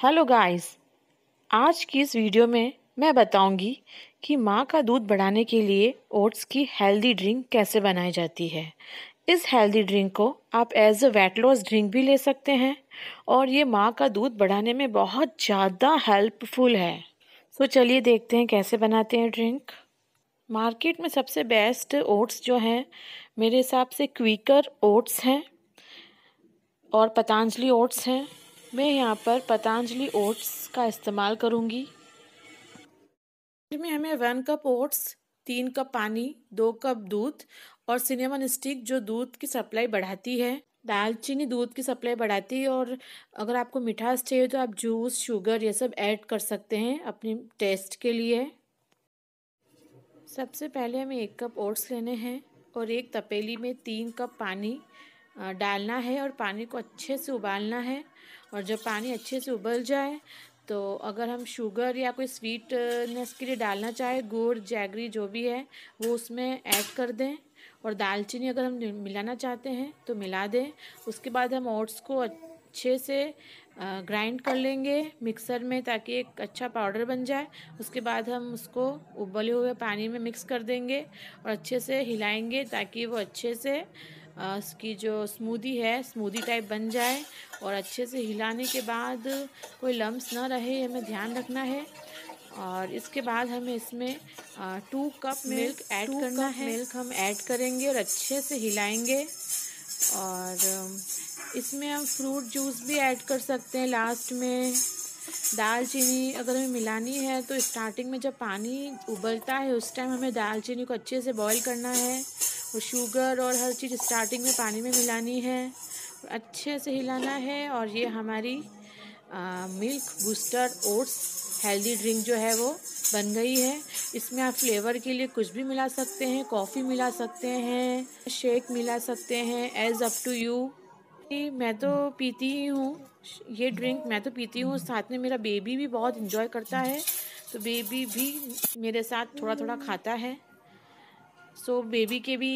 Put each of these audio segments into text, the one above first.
hello guys आज की इस वीडियो में मैं बताऊंगी कि माँ का दूध बढ़ाने के लिए ओट्स की हेल्दी ड्रिंक कैसे बनाई जाती है इस हेल्दी ड्रिंक को आप as a weight loss drink भी ले सकते हैं और ये माँ का दूध बढ़ाने में बहुत ज़्यादा हेल्पफुल है सो चलिए देखते हैं कैसे बनाते हैं ड्रिंक मार्केट में सबसे बेस्ट ओट्स जो हैं मेरे हिसाब से क्विकर ओट्स हैं और पतंजलि ओट्स हैं मैं यहाँ पर पतंजलि ओट्स का इस्तेमाल करूँगी में हमें वन कप ओट्स तीन कप पानी दो कप दूध और सिनेमन स्टिक जो दूध की सप्लाई बढ़ाती है दालचीनी दूध की सप्लाई बढ़ाती है और अगर आपको मिठास चाहिए तो आप जूस शुगर ये सब ऐड कर सकते हैं अपने टेस्ट के लिए सबसे पहले हमें एक कप ओट्स लेने हैं और एक तपेली में तीन कप पानी डालना है और पानी को अच्छे से उबालना है और जब पानी अच्छे से उबल जाए तो अगर हम शुगर या कोई स्वीटनेस के लिए डालना चाहे गुड़ जैगरी जो भी है वो उसमें ऐड कर दें और दालचीनी अगर हम मिलाना चाहते हैं तो मिला दें उसके बाद हम ओट्स को अच्छे से ग्राइंड कर लेंगे मिक्सर में ताकि एक अच्छा पाउडर बन जाए उसके बाद हम उसको उबले हुए पानी में मिक्स कर देंगे और अच्छे से हिलाएंगे ताकि वो अच्छे से उसकी जो स्मूदी है स्मूदी टाइप बन जाए और अच्छे से हिलाने के बाद कोई लम्ब ना रहे हमें ध्यान रखना है और इसके बाद हमें इसमें टू कप मिल्क ऐड करना है मिल्क हम ऐड करेंगे और अच्छे से हिलाएंगे और इसमें हम फ्रूट जूस भी ऐड कर सकते हैं लास्ट में दालचीनी अगर हमें मिलानी है तो स्टार्टिंग में जब पानी उबलता है उस टाइम हमें दालचीनी को अच्छे से बॉईल करना है वो शुगर और हर चीज़ स्टार्टिंग में पानी में मिलानी है अच्छे से हिलाना है और ये हमारी आ, milk booster oats healthy drink जो है वो बन गई है इसमें आप फ्लेवर के लिए कुछ भी मिला सकते हैं कॉफ़ी मिला सकते हैं शेक मिला सकते हैं एज अप टू यू मैं तो पीती ही हूँ ये ड्रिंक मैं तो पीती हूँ साथ में मेरा बेबी भी बहुत इन्जॉय करता है तो बेबी भी मेरे साथ थोड़ा थोड़ा खाता है सो so, बेबी के भी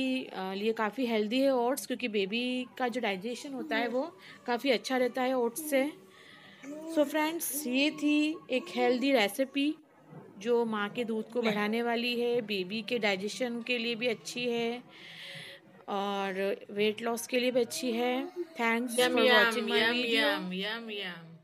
लिए काफ़ी हेल्दी है ओट्स क्योंकि बेबी का जो डाइजेशन होता है वो काफ़ी अच्छा रहता है ओट्स से सो so, फ्रेंड्स ये थी एक हेल्दी रेसिपी जो माँ के दूध को बढ़ाने वाली है बेबी के डाइजेशन के लिए भी अच्छी है और वेट लॉस के लिए भी अच्छी है thanks for watching my video